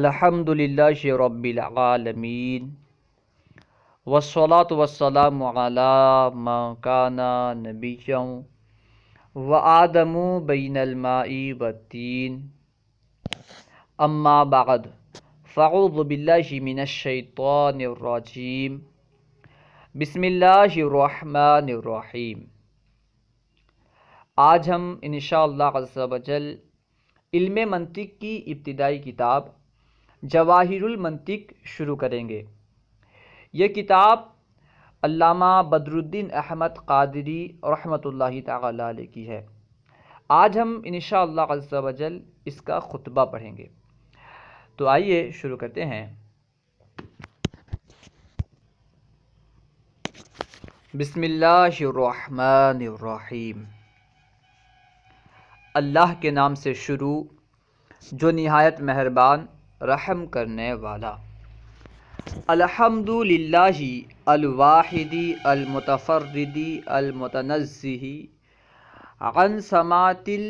अलहमदिल्ला रब्बिलमीन वसलात वसलाम मकाना नबीयों व आदम बैनलमाई वतीन अम्मा बद फ़ाउज़बिल्लाशमिनशैतरजीम बसमीम आज हम इन शजल इल्म मंतिक की इब्तदाई किताब जवाहिरुल मंतिक शुरू करेंगे ये किताब अल्लामा बदरुद्दीन अहमद कादरी रहमतुल्लाह ताली की है आज हम इन शजल इसका ख़ुतबा पढ़ेंगे तो आइए शुरू करते हैं बिसमीम अल्लाह के नाम से शुरू जो नहायत मेहरबान रहम करने वाला अलहमदुलिल्लाहि अलवाहिदी अलमतफ़रदी अलमतनज़ी अन समातिल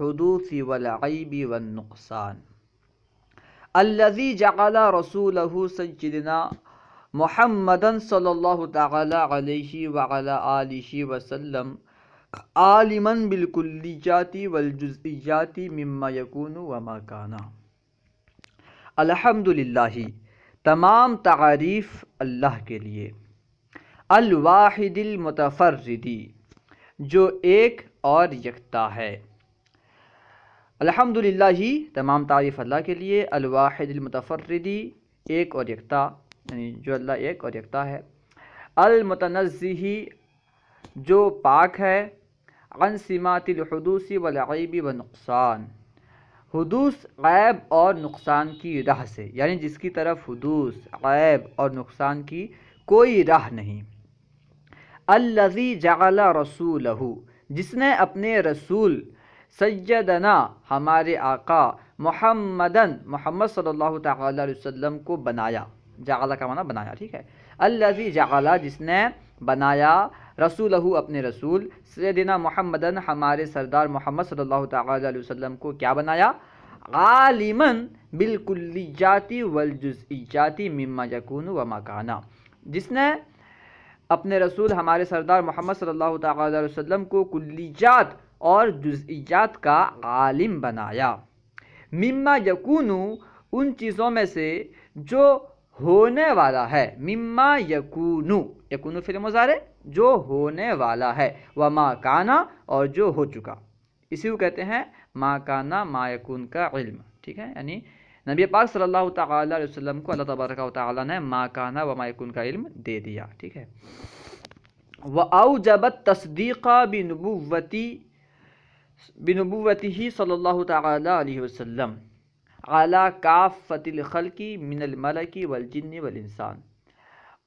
हदूसी वलैबी वनुकसान अल्लज़ी जला रसूल सजदना मोहम्मदन सल्लल्लाहु ताला अलैहि वला आलिहि वसल्लम आलिमन बिलकुल्लियाती वलजुज़ियाती मम्मा यकून व मकाना अल्हम्दुलिल्लाह तमाम तारीफ़ अल्लाह के लिए अलवाहिदिलमतफ़रदी जो एक और यकता है अल्हम्दुलिल्लाह तमाम तारीफ़ अल्लाह के लिए अलवाहिदिलमतफ़रदी एक और यकता यानी जो अल्लाह एक और यकता है अलमतनज़ी जो पाक है अनसिमातिलहदूसी वलैबी व नुकसान हदूस ऐब और नुकसान की राह से यानी जिसकी तरफ हदूस ऐब और नुकसान की कोई राह नहीं अल्लजी जला रसूल जिसने अपने रसूल सैदना हमारे आका मोहम्मदन मोहम्मद सल्लल्लाहु अलैहि वसल्लम को बनाया जाला का माना बनाया ठीक है अल्लजी जला जिसने बनाया रसूल अपने रसूल सैदिना मोहम्मदन हमारे सरदार मोहम्मद सल्लल्लाहु अलैहि वसल्लम को क्या बनाया आलिमन बिलकुल्लियाती वलजुजाती मिम्मा यकून व मकाना जिसने अपने रसूल हमारे सरदार मोहम्मद सल्लल्लाहु अलैहि वसल्लम को जात और जुज़ियात का आलिम बनाया मम्मा यकून उन चीज़ों में से जो होने वाला है मिम्मा यकूनु यकूनु फिल्म मुजारे जो होने वाला है व माँ काना और जो हो चुका इसी को कहते हैं माँ काना मायकून का इल्म ठीक है यानी नबी पाक सल्लल्लाहु अलैहि वसल्लम को अल्लाह तबारक ताली ने माँ काना व मायकून का इल्म दे दिया ठीक है व जबत तस्दीक़ा बिनबुवती बिनबुवती ही सल्लल्लाहु अलैहि वसल्लम अला काफ़तिल खलकी मिनल मलकी वल जिन्नी वल इंसान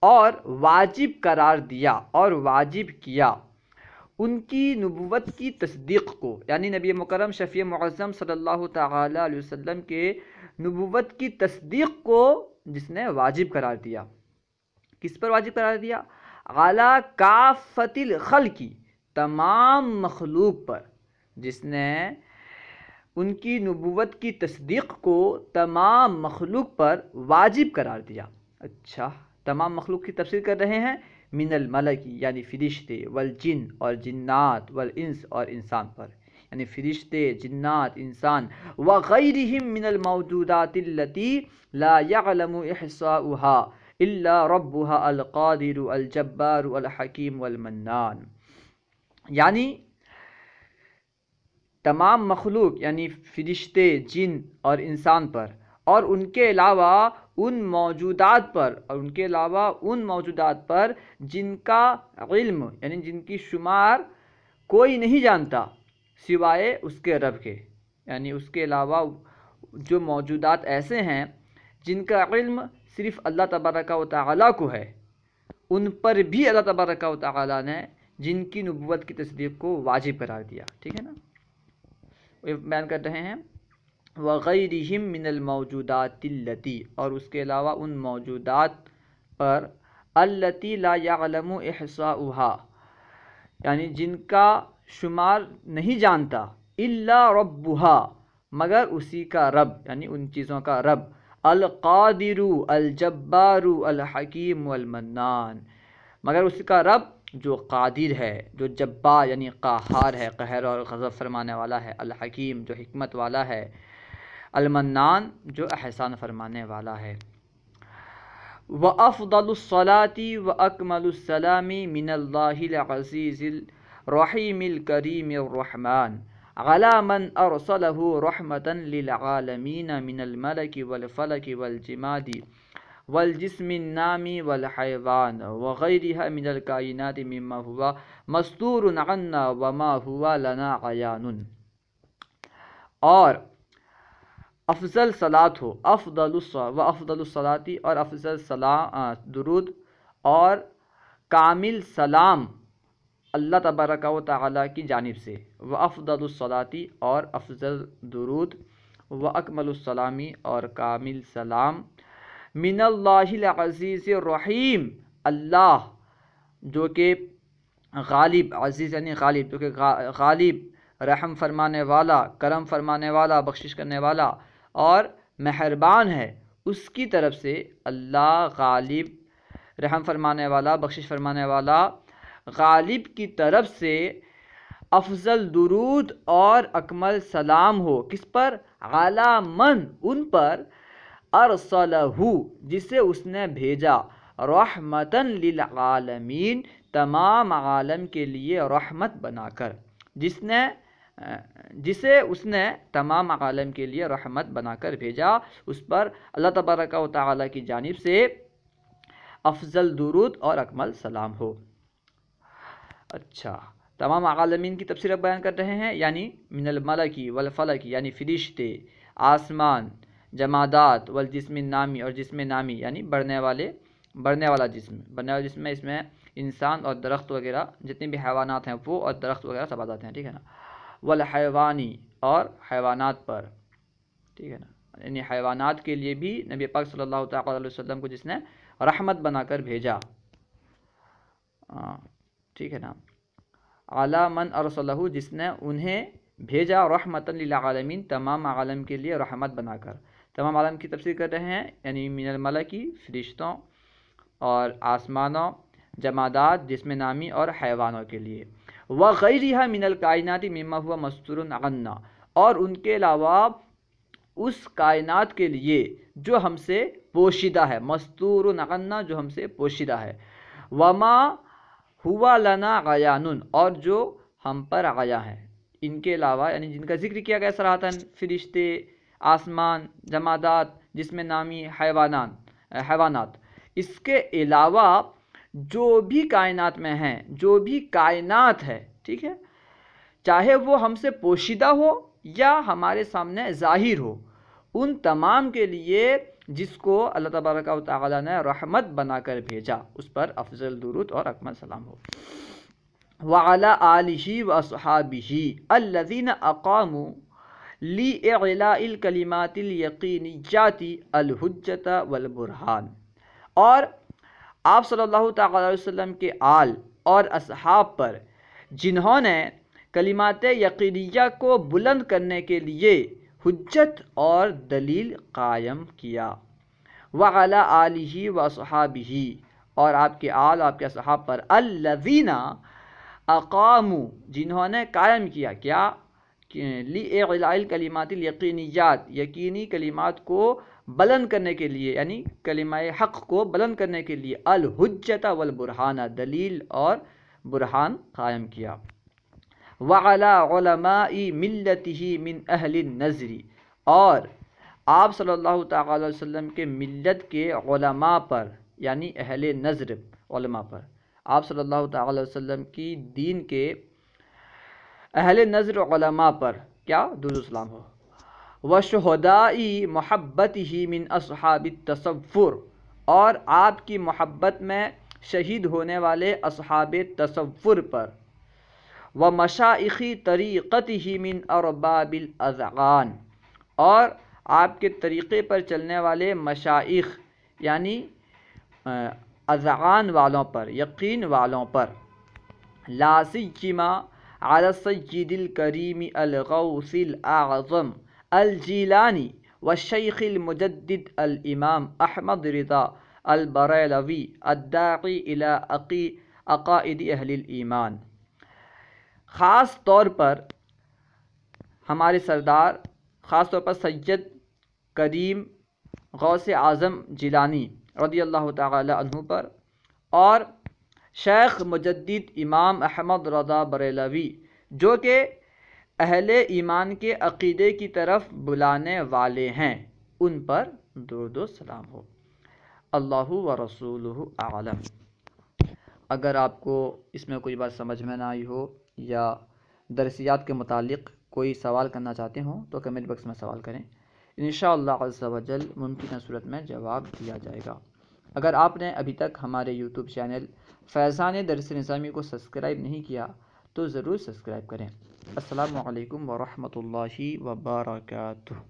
और वाजिब करार दिया और वाजिब किया उनकी नबूत की तस्दीक को यानी नबी मुकरम शफ़ी मज़म सल्लल्लाहु अलैहि वसल्लम के नबूत की तस्दीक को जिसने वाजिब करार दिया किस पर वाजिब करार दिया अला काफ़तिल खल की तमाम मखलूक पर जिसने उनकी नबूत की तस्दीक को तमाम मखलूक पर वाजिब करार दिया अच्छा तमाम मखलूक की तफसर कर रहे हैं मिनल मलकी यानी फ़रिश्ते वल जिन और जिन्नात वल इंस और इंसान पर यानी फ़रिश्ते जिन्नात इंसान व गैर गैरहम मिनल मौजूदातिल्लती ला यलम अहसाहा इल्ला रब्बुहा अलकादिर अलजब्बार अलहकीम वलमन्नान यानी तमाम मखलूक यानी फ़रिश्ते जिन और इंसान पर और उनके अलावा उन मौजूदात पर और उनके अलावा उन मौजूदात पर जिनका इल्म यानी जिनकी शुमार कोई नहीं जानता सिवाय उसके रब के यानी उसके अलावा जो मौजूदात ऐसे हैं जिनका इल्म सिर्फ़ अल्लाह तबारक व ताली को है उन पर भी अल्लाह तबारक व ताली ने जिनकी नबूत की तस्दीक को वाजिब करार दिया ठीक है ना ये बयान कर रहे हैं वग़ैरहम मिनल मौजूदातिल्लती और उसके अलावा उन मौजूदात पर अल्लती ला एहसा उहा यानी जिनका शुमार नहीं जानता इल्ला रब्बुहा मगर उसी का रब यानी उन चीज़ों का रब अलकादिरू अलजब्बारू अलहकीम अलमन्नान मगर उसका रब जो कादिर है जो जब्बा यानी काहार है कहर और गज़ब फरमाने वाला है अलहकीम जो हमत वाला है अलमन्नान जो एहसान फरमाने वाला है व अफदलसलाती व अकमलसलामी गलामन अलामन सलहु रहमतन लिलआलमीन मिनलमलक वलफलक वलजमादी वलजिसमिन्नामी वलहैवान वग़ैरह मिनलकायनात मम्मा हुआ मस्तूर अन्ना वमा हुआ लना अयान और अफजल सलात हो अफदल व अफदल सलाती और अफजल सला दरुद और कामिल सलाम अल्लाह तबरक व ताली की जानब से व अफदल सलाती और अफजल दरुद व अकमलसलामी और कामिल सलाम मिनल्लाज़ीज़ रहीम अल्लाह जो कि गालिब अज़ीज़ यानी गालिब जो कि गालिब रहम फरमाने वाला करम फरमाने वाला बख्शिश करने वाला और मेहरबान है उसकी तरफ से अल्लाह गालिब रहम फरमाने वाला बख्शिश फरमाने वाला गालिब की तरफ से अफजल दुरूद और अकमल सलाम हो किस पर आला मन उन पर अरसलहू जिसे उसने भेजा रहमतन लिलआलमीन तमाम आलम के लिए रहमत बनाकर जिसने जिसे उसने तमाम आलम के लिए रहमत बनाकर भेजा उस पर अल्लाह तबारक की जानब से अफजल दुरुद और अकमल सलाम हो अच्छा तमाम आलमीन की तफसर बयान कर रहे हैं यानी मिनलमलकी वलफलकी यानी फ़रिश्ते आसमान जमादात वल जिसम नामी और जिसम नामी यानी बढ़ने वाले बढ़ने वाला जिसम बढ़ने वाला जिसम इसमें इंसान और दरख्त वगैरह जितने भी हैवानात हैं वो और दरख्त वगैरह सब आ जाते हैं ठीक है ना वल हैवानी और हैवानात पर ठीक है ना यानी हैवानात के लिए भी नबी पाक सल्लल्लाहु अलैहि वसल्लम को जिसने रहमत बनाकर भेजा ठीक है ना आला मन अरसलहू जिसने उन्हें भेजा रहमतन आलमीन तमाम आलम के लिए रहमत बनाकर तमाम आलम की तफसीर कर रहे हैं यानी मिनल की फरिश्तों और आसमानों जमादात जिसमें नामी और हैवानों के लिए व गैरिहा मिनल कायनाती ममा हुआ मस्तूर अन्ना और उनके अलावा उस कायनात के लिए जो हमसे पोशीदा है मस्तूर अन्ना जो हमसे पोशीदा है वमा हुआ लना गयान और जो हम पर आया है इनके अलावा यानी जिनका जिक्र किया गया सराहतन फरिश्ते आसमान जमादात जिसमें नामी हैवाना हैवानात इसके अलावा जो भी कायनात में हैं जो भी कायनात है ठीक है चाहे वो हमसे पोशीदा हो या हमारे सामने जाहिर हो उन तमाम के लिए जिसको अल्लाह तबारक ताली ने रहमत बनाकर भेजा उस पर अफजल दुरुद और अकमल सलाम हो वाला आलिही वसहाबी अल्लजीन अकामू ली अलाकलीमातिल यकीनी जाति अलहजत वलबुरहान और आप सल्लल्लाहु अलैहि वसल्लम के आल और असहाब पर जिन्होंने कलिमात यकीनिया को बुलंद करने के लिए हजत और दलील कायम किया वाला ही व ही और आपके आल आपके असहाब पर अल्लवीना अकामू जिन्होंने कायम किया क्या ली कलिमात यकीनियात यकीनी कलिमात को बुलंद करने के लिए यानी कलिमा हक़ को बुलंद करने के लिए अलहजता वलबुरहाना दलील और बुरहान कायम किया वाला मिलत ही मिन अहल नजरी और आप सल्लल्लाहु अलैहि वसल्लम के मिलत के ओलमा पर यानी अहल नज़र पर आप सल्लल्लाहु अलैहि वसल्लम की दीन के अहल नज़र पर क्या दुरुस्लाम हो वशहदाई महब्बत ही मिन अब तसवुर और आपकी मोहब्बत में शहीद होने वाले अब तसवुर पर व मशाइी तरीक़त ही मिन और अरबाबिलज़ान और आपके तरीक़े पर चलने वाले मशाइख यानी अज़ान वालों पर यकीन वालों पर लासी चिमा अलसजिदिल करीम अलगौसिल आज़म अलजीलानी व शेख मुजद्दिद अलइमाम अहमद रजा अलबरलवी अद्दाकी इला अकी अकायद ईमान ख़ास तौर पर हमारे सरदार ख़ास तौर पर सैयद करीम गौस आज़म जिलानी रदी अल्लाह तहु पर और शेख मुजद्दीद इमाम अहमद रदा बरेलवी जो कि अहले ईमान के अकीदे की तरफ बुलाने वाले हैं उन पर दो सलाम हो अल्लाह व रसूल आलम अगर आपको इसमें कोई बात समझ में ना आई हो या दरसियात के मुतालिक कोई सवाल करना चाहते हों तो कमेंट बक्स में सवाल करें इन शाला मुमकिन सूरत में जवाब दिया जाएगा अगर आपने अभी तक हमारे यूट्यूब चैनल फैज़ान दरस निज़ामी को सब्सक्राइब नहीं किया तो ज़रूर सब्सक्राइब करें असलकम वरहमल वबरकू